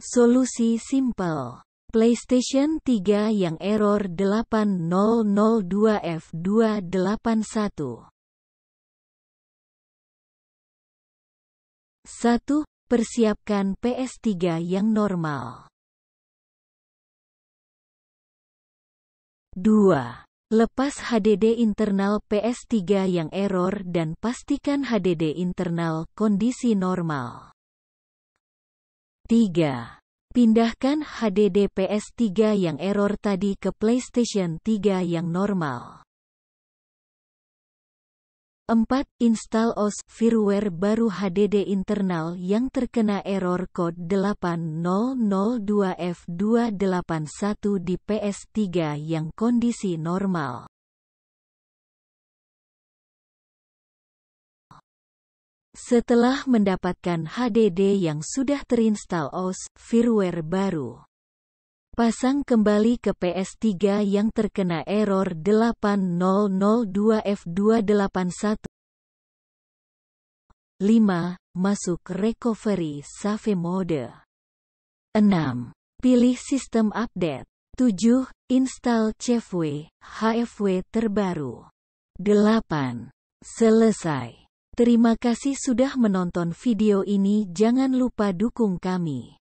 Solusi Simple PlayStation 3 yang error 8002F281. 1. Persiapkan PS3 yang normal. 2. Lepas HDD internal PS3 yang error dan pastikan HDD internal kondisi normal. 3. Pindahkan HDD PS3 yang error tadi ke PlayStation 3 yang normal. 4. Install OS firmware baru HDD internal yang terkena error code 8002F281 di PS3 yang kondisi normal. Setelah mendapatkan HDD yang sudah terinstal OS, firmware baru. Pasang kembali ke PS3 yang terkena error 8002F281. 5. Masuk recovery save mode. 6. Pilih sistem update. 7. Install CFW, HFW terbaru. 8. Selesai. Terima kasih sudah menonton video ini jangan lupa dukung kami.